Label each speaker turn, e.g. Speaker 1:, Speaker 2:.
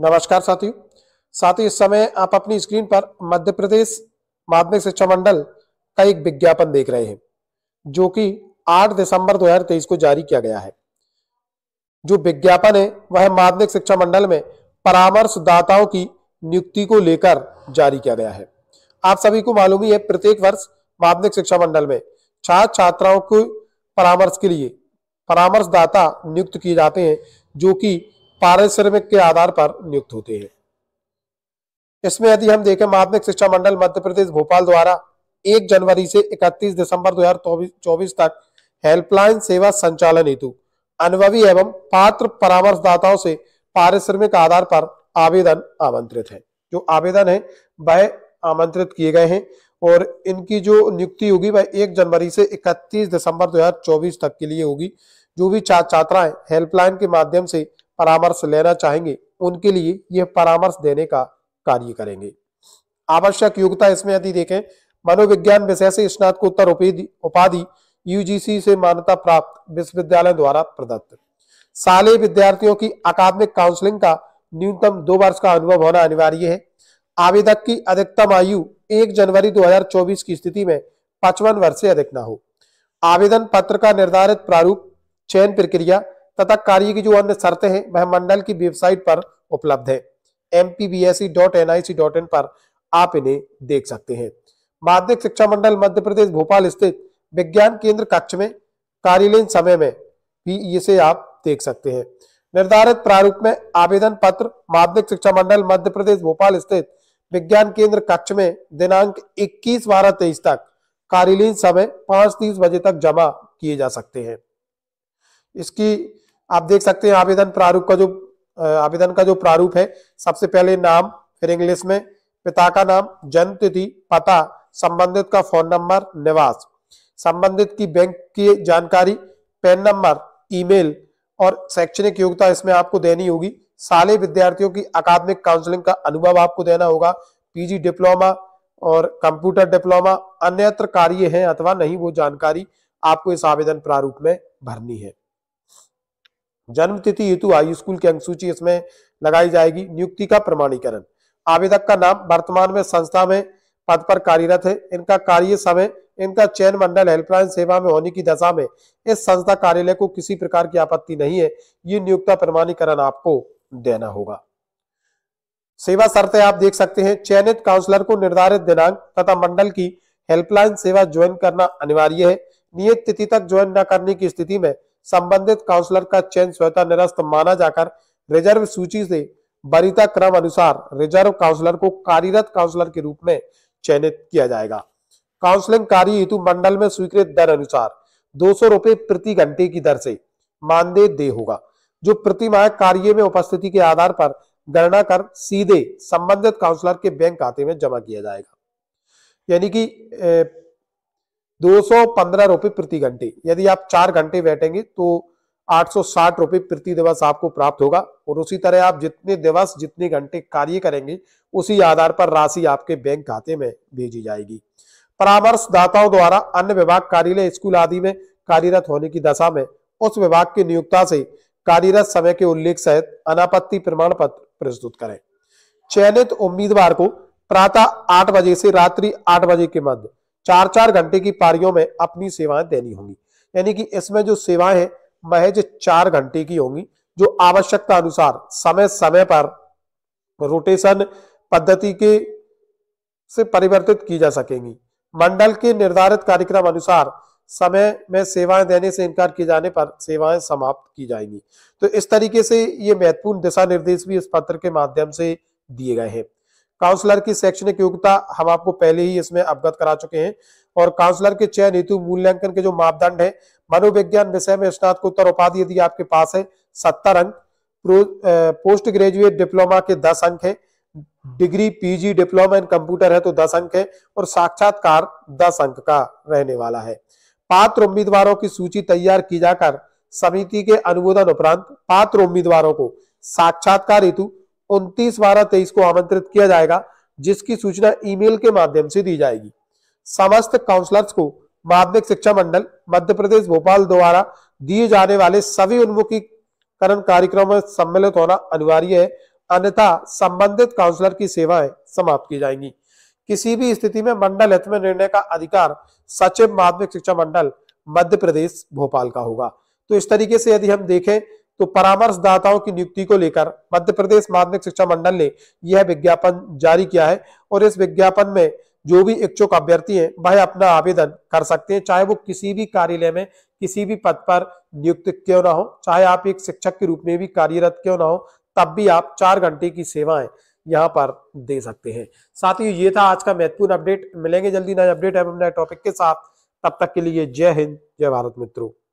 Speaker 1: नमस्कार साथियों साथी इस समय आप अपनी स्क्रीन पर मध्य प्रदेश माध्यमिक शिक्षा मंडल का एक विज्ञापन देख रहे हैं जो कि 8 दिसंबर 2023 को जारी किया गया है जो विज्ञापन है वह माध्यमिक शिक्षा मंडल में परामर्शदाताओं की नियुक्ति को लेकर जारी किया गया है आप सभी को मालूम ही है प्रत्येक वर्ष माध्यमिक शिक्षा मंडल में छात्र छात्राओं को परामर्श के लिए परामर्शदाता नियुक्त किए जाते हैं जो कि पारिश्रमिक के आधार पर नियुक्त होते हैं इसमें यदि हम देखें माध्यमिक शिक्षा मंडल मध्य प्रदेश भोपाल द्वारा 1 जनवरी से 31 दिसंबर 2024 तक हेल्पलाइन सेवा संचालन हेतु अनुभवी एवं पात्र परामर्शदाताओं से पारिश्रमिक आधार पर आवेदन आमंत्रित है जो आवेदन है वह आमंत्रित किए गए हैं और इनकी जो नियुक्ति होगी वह एक जनवरी से 31 दिसंबर 2024 तक के लिए होगी जो भी छात्र छात्राएं हेल्पलाइन के माध्यम से परामर्श लेना चाहेंगे उनके लिए यह परामर्श देने का कार्य करेंगे आवश्यक योग्यता इसमें यदि देखें मनोविज्ञान विषय से स्नातकोत्तर उपाधि यूजीसी से मान्यता प्राप्त विश्वविद्यालय द्वारा प्रदत्त साले विद्यार्थियों की अकादमिक काउंसलिंग का न्यूनतम दो वर्ष का अनुभव होना अनिवार्य है आवेदक की अधिकतम आयु 1 जनवरी 2024 की स्थिति में पचपन वर्ष से अधिक न हो आवेदन पत्र का निर्धारित प्रारूप चयन प्रक्रिया तथा कार्य की जो अन्य शर्तें हैं वह मंडल की वेबसाइट पर उपलब्ध है एम e पर आप इन्हें देख सकते हैं माध्यमिक शिक्षा मंडल मध्य प्रदेश भोपाल स्थित विज्ञान केंद्र कक्ष में कार्यालयीन समय में भी इसे आप देख सकते हैं निर्धारित प्रारूप में आवेदन पत्र माध्यमिक शिक्षा मंडल मध्य प्रदेश भोपाल स्थित विज्ञान केंद्र कक्ष में दिनांक 21 बारह तेईस तक कार्यालयीन समय पांच तीस बजे तक जमा किए जा सकते हैं इसकी आप देख सकते हैं आवेदन प्रारूप का जो आवेदन का जो प्रारूप है सबसे पहले नाम फिर इंग्लिश में पिता का नाम जन्म तिथि पता संबंधित का फोन नंबर निवास संबंधित की बैंक की जानकारी पैन नंबर ईमेल और शैक्षणिक योग्यता इसमें आपको देनी होगी साले विद्यार्थियों की अकादमिक काउंसलिंग का अनुभव आपको देना होगा पीजी डिप्लोमा और कंप्यूटर डिप्लोमा अन्यत्र कार्य है अथवा नहीं वो जानकारी आपको इस आवेदन प्रारूप में भरनी है जन्म तिथि हेतु हाई स्कूल की सूची इसमें लगाई जाएगी नियुक्ति का प्रमाणीकरण आवेदक का नाम वर्तमान में संस्था में पद पर कार्यरत है इनका कार्य समय इनका चयन मंडल हेल्पलाइन सेवा में होने की दशा में इस संस्था कार्यालय को किसी प्रकार की आपत्ति नहीं है ये नियुक्ता प्रमाणीकरण आपको देना होगा सेवा शर्तें आप देख सकते हैं चयनित काउंसलर को निर्धारित दिनांक तथा मंडल की हेल्पलाइन सेवा ज्वाइन करना अनिवार्य है नियत तिथि तक ज्वाइन न करने की स्थिति में संबंधित काउंसलर का चयन स्वतः निरस्त माना जाकर रिजर्व सूची से बरिता क्रम अनुसार रिजर्व काउंसलर को कार्यरत काउंसलर के रूप में चयनित किया जाएगा काउंसलिंग कार्य हेतु मंडल में स्वीकृत दर अनुसार दो सौ प्रति घंटे की दर से मानदेय दे होगा जो प्रतिमाह कार्य में उपस्थिति के आधार पर गणना कर सीधे संबंधित काउंसलर के बैंक खाते में जमा किया जाएगा यानी कि दो सौ पंद्रह रुपए प्रति घंटे यदि आप चार घंटे बैठेंगे तो आठ सौ साठ रुपए प्रति दिवस आपको प्राप्त होगा और उसी तरह आप जितने दिवस जितने घंटे कार्य करेंगे उसी आधार पर राशि आपके बैंक खाते में भेजी जाएगी परामर्शदाताओं द्वारा अन्य विभाग कार्यालय स्कूल आदि में कार्यरत होने की दशा में उस विभाग के नियुक्ता से कार्यरत समय के उल्लेख सहित अनापत्ति प्रमाण पत्र प्रस्तुत करें चयनित उम्मीदवार को प्रातः आठ बजे से रात्रि आठ बजे के मध्य चार चार घंटे की पारियों में अपनी सेवाएं देनी होंगी यानी कि इसमें जो सेवाएं हैं महज चार घंटे की होंगी जो आवश्यकता अनुसार समय समय पर रोटेशन पद्धति के से परिवर्तित की जा सकेंगी मंडल के निर्धारित कार्यक्रम अनुसार समय में सेवाएं देने से इनकार किए जाने पर सेवाएं समाप्त की जाएंगी तो इस तरीके से ये महत्वपूर्ण दिशा निर्देश भी इस पत्र के माध्यम से दिए गए हैं काउंसलर की शैक्षणिक योग्यता हम आपको पहले ही इसमें अवगत करा चुके हैं और काउंसलर के चयन हेतु मूल्यांकन के जो मापदंड है मनोविज्ञान विषय में स्नातकोत्तर उपाधि यदि आपके पास है सत्तर अंक पोस्ट ग्रेजुएट डिप्लोमा के दस अंक है degree PG diploma in computer है तो दस अंक है और साक्षात्कार दस अंक का रहने वाला है पात्र उम्मीदवारों की सूची तैयार की जाकर समिति के अनुमोदन उपरांत पात्र उम्मीदवारों को साक्षात्कार हेतु उनतीस बारह तेईस को आमंत्रित किया जाएगा जिसकी सूचना ईमेल के माध्यम से दी जाएगी समस्त काउंसलर्स को माध्यमिक शिक्षा मंडल मध्य प्रदेश भोपाल द्वारा दिए जाने वाले सभी उन्मुखीकरण कार्यक्रम में सम्मिलित होना अनिवार्य है अन्यथा संबंधित काउंसलर की सेवाएं समाप्त की जाएंगी किसी भी स्थिति में मंडल हित में निर्णय का अधिकार सचिव माध्यमिक शिक्षा मंडल मध्य प्रदेश भोपाल का होगा तो इस तरीके से यदि हम देखें तो परामर्शदाताओं की नियुक्ति को लेकर मध्य प्रदेश माध्यमिक शिक्षा मंडल ने यह विज्ञापन जारी किया है और इस विज्ञापन में जो भी इच्छुक अभ्यर्थी हैं वह अपना आवेदन कर सकते हैं चाहे वो किसी भी कार्यालय में किसी भी पद पर नियुक्त क्यों ना हो चाहे आप एक शिक्षक के रूप में भी कार्यरत क्यों ना हो तब भी आप चार घंटे की सेवाएं यहाँ पर दे सकते हैं साथ ही ये था आज का महत्वपूर्ण अपडेट मिलेंगे जल्दी नए अपडेट एवं नए टॉपिक के साथ तब तक के लिए जय हिंद जय भारत मित्रों